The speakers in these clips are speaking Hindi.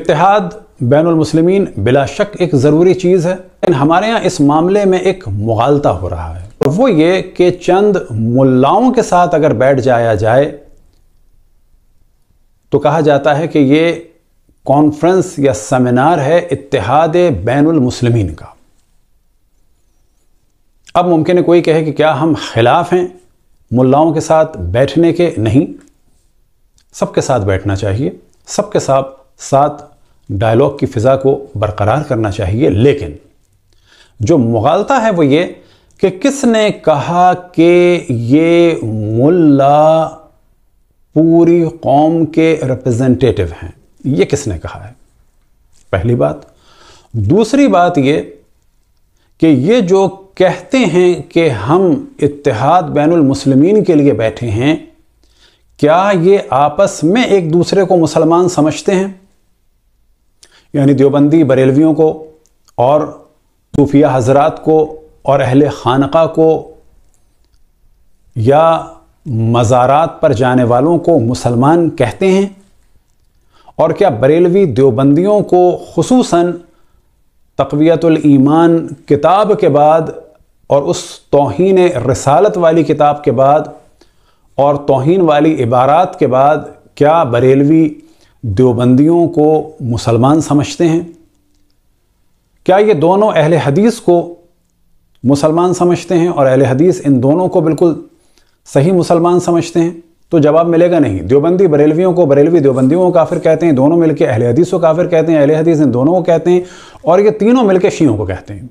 इतिहाद बैन मुसलमिन बिला शक एक ज़रूरी चीज़ है लेकिन हमारे यहाँ इस मामले में एक मुगालता हो रहा है और वो ये कि चंद मुल्लाओं के साथ अगर बैठ जाया जाए तो कहा जाता है कि ये कॉन्फ्रेंस या सेमिनार है इतिहाद बैन मुसलमिन का अब मुमकिन है कोई कहे कि क्या हम खिलाफ हैं मुल्लाओं के साथ बैठने के नहीं सबके साथ बैठना चाहिए सबके साथ साथ डायलॉग की फ़िज़ा को बरकरार करना चाहिए लेकिन जो मुगालता है वो ये कि किसने कहा कि ये मुल्ला पूरी कौम के रिप्रेजेंटेटिव हैं ये किसने कहा है पहली बात दूसरी बात ये कि ये जो कहते हैं कि हम इतिहाद बैनमसलमिन के लिए बैठे हैं क्या ये आपस में एक दूसरे को मुसलमान समझते हैं यानी देवबंदी बरेलवियों को और सूफिया हजरात को और अहल खानक को या मज़ारात पर जाने वालों को मुसलमान कहते हैं और क्या बरेलवी देवबंदियों को खसूस तकवीतलईमान किताब के बाद और उस तोहन रसालत वाली किताब के बाद और तोहन वाली इबारात के बाद क्या बरेलवी देवबंदियों को मुसलमान समझते हैं क्या ये दोनों अहल हदीस को मुसलमान समझते हैं और अहल हदीस इन दोनों को बिल्कुल सही मुसलमान समझते हैं तो जवाब मिलेगा नहीं देवबंदी बरेलवियों को बरेलवी देवबंदियों को काफिर कहते हैं दोनों मिलकर अहल हदीस को काफिर कहते हैं अहल हदीस इन दोनों को कहते हैं और ये तीनों मिलकर शीयों को कहते हैं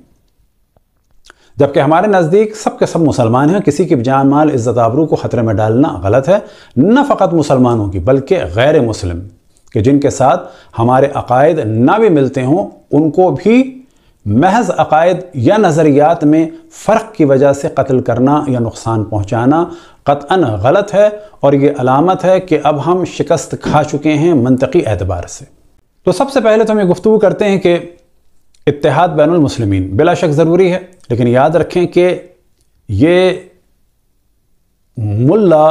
जबकि हमारे नज़दीक सब के सब मुसलमान हैं किसी की जान माल इज्जत आबरू को ख़तरे में डालना गलत है न फ़कत मुसलमानों की बल्कि गैर मुस्लिम कि जिनके साथ हमारे अकायद ना भी मिलते हों उनको भी महज अकायद या नज़रियात में फ़र्क की वजह से कत्ल करना या नुकसान पहुँचाना कतअन गलत है और ये अलामत है कि अब हम शिकस्त खा चुके हैं मनतकी एतबार से तो सबसे पहले तो हम ये गुफ्तु करते हैं कि इतिहाद बैनमसलमिन बिला शक ज़रूरी है लेकिन याद रखें कि ये मुल्ला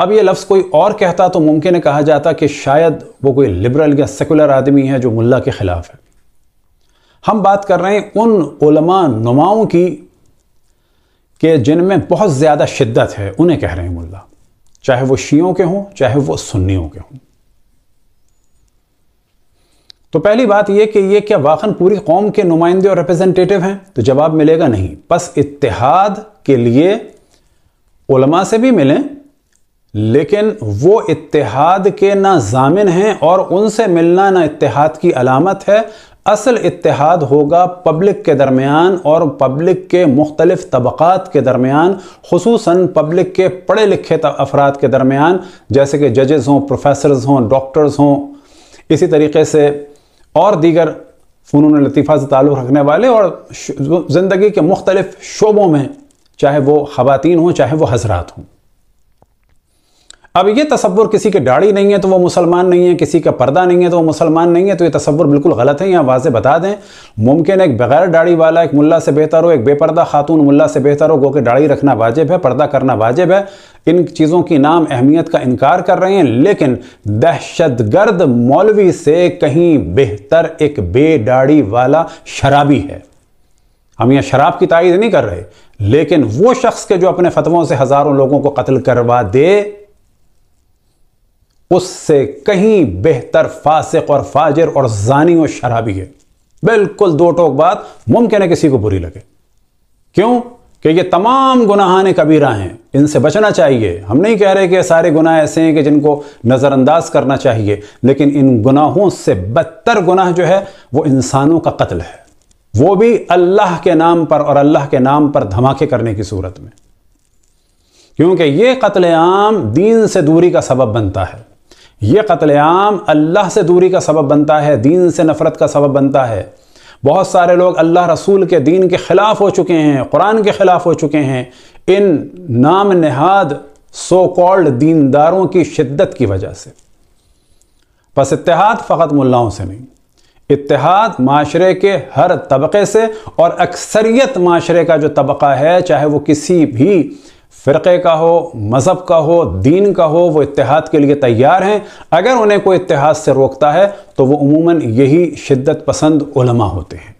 अब ये लफ्ज़ कोई और कहता तो मुमकिन है कहा जाता कि शायद वो कोई लिबरल या सेकुलर आदमी है जो मुल्ला के ख़िलाफ़ है हम बात कर रहे हैं उन उलमा नुमाओं की के जिनमें बहुत ज़्यादा शिद्दत है उन्हें कह रहे हैं मुल्ला चाहे वो शीयों के हों चाहे वो सुन्नियों के हों तो पहली बात यह कि ये क्या वाकन पूरी कौम के नुमाइंदे और रिप्रेजेंटेटिव हैं तो जवाब मिलेगा नहीं बस इतिहाद के लिए उलमा से भी मिलें लेकिन वो इतिहाद के ना जामिन हैं और उनसे मिलना ना इतिहाद की अलामत है असल इतिहाद होगा पब्लिक के दरमियान और पब्लिक के मुख्तलिफ तबक़ात के दरमियान खसूस पब्लिक के पढ़े लिखे अफराद के दरमियान जैसे कि जजेस हों प्रोफेसर हों डॉक्टर्स हों इसी तरीके से और दीगर फ़नून लतीफ़ा से ताल्लुक़ रखने वाले और ज़िंदगी के मुख्तलिफ शोबों में चाहे वो ख़वान हों चाहे वो हजरात हों अब ये तस्वुर किसी की दाढ़ी नहीं है तो वो मुसलमान नहीं है किसी का पर्दा नहीं है तो वो मुसलमान नहीं है तो ये तस्वुर बिल्कुल गलत है यहाँ वाजे बता दें मुमकिन एक बगैर दाढ़ी वाला एक मुल्ला से बेहतर हो एक बेपर्दा खातून मुल्ला से बेहतर हो गो कि दाढ़ी रखना वाजिब है पर्दा करना वाजिब है इन चीज़ों की नाम अहमियत का इनकार कर रहे हैं लेकिन दहशतगर्द मौलवी से कहीं बेहतर एक बेदाढ़ी वाला शराबी है हम यहाँ शराब की तारीफ नहीं कर रहे लेकिन वो शख्स के जो अपने फतवों से हज़ारों लोगों को कत्ल करवा दे उससे कहीं बेहतर फासिक और फाजिर और जानी और शराबी है बिल्कुल दो टोक बात मुमकिन है किसी को बुरी लगे क्यों कि ये तमाम गुनाहान कबीरा हैं इनसे बचना चाहिए हम नहीं कह रहे कि सारे गुनाह ऐसे हैं कि जिनको नज़रअंदाज करना चाहिए लेकिन इन गुनाहों से बदतर गुनाह जो है वो इंसानों का कत्ल है वो भी अल्लाह के नाम पर और अल्लाह के नाम पर धमाके करने की सूरत में क्योंकि ये कत्लेआम दीन से दूरी का सबब बनता है ये कत्लेआम अल्लाह से दूरी का सबब बनता है दीन से नफ़रत का सबब बनता है बहुत सारे लोग अल्लाह रसूल के दीन के ख़िलाफ़ हो चुके हैं कुरान के ख़िलाफ़ हो चुके हैं इन नाम नहाद सो कॉल्ड दीनदारों की शिद्दत की वजह से बस इतिहाद फ़कत मुल्लाओं से नहीं इतिहाद माशरे के हर तबके से और अक्सरियत माशरे का जो तबका है चाहे वो किसी भी फ़िरक़े का हो मज़हब का हो दीन का हो वो इतिहाद के लिए तैयार हैं अगर उन्हें कोई इतिहाद से रोकता है तो वो उमूमन यही शिद्दत पसंद होते हैं